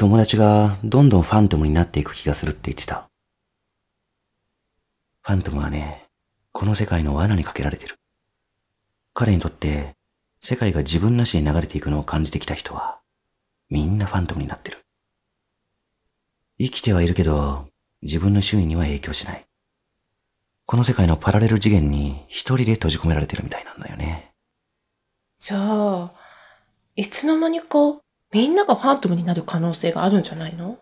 友達がどんどんファントムになっていく気がするって言ってた。ファントムはね、この世界の罠にかけられてる。彼にとって、世界が自分なしに流れていくのを感じてきた人は、みんなファントムになってる。生きてはいるけど、自分の周囲には影響しない。この世界のパラレル次元に一人で閉じ込められてるみたいなんだよね。じゃあ、いつの間にかみんながファントムになる可能性があるんじゃないの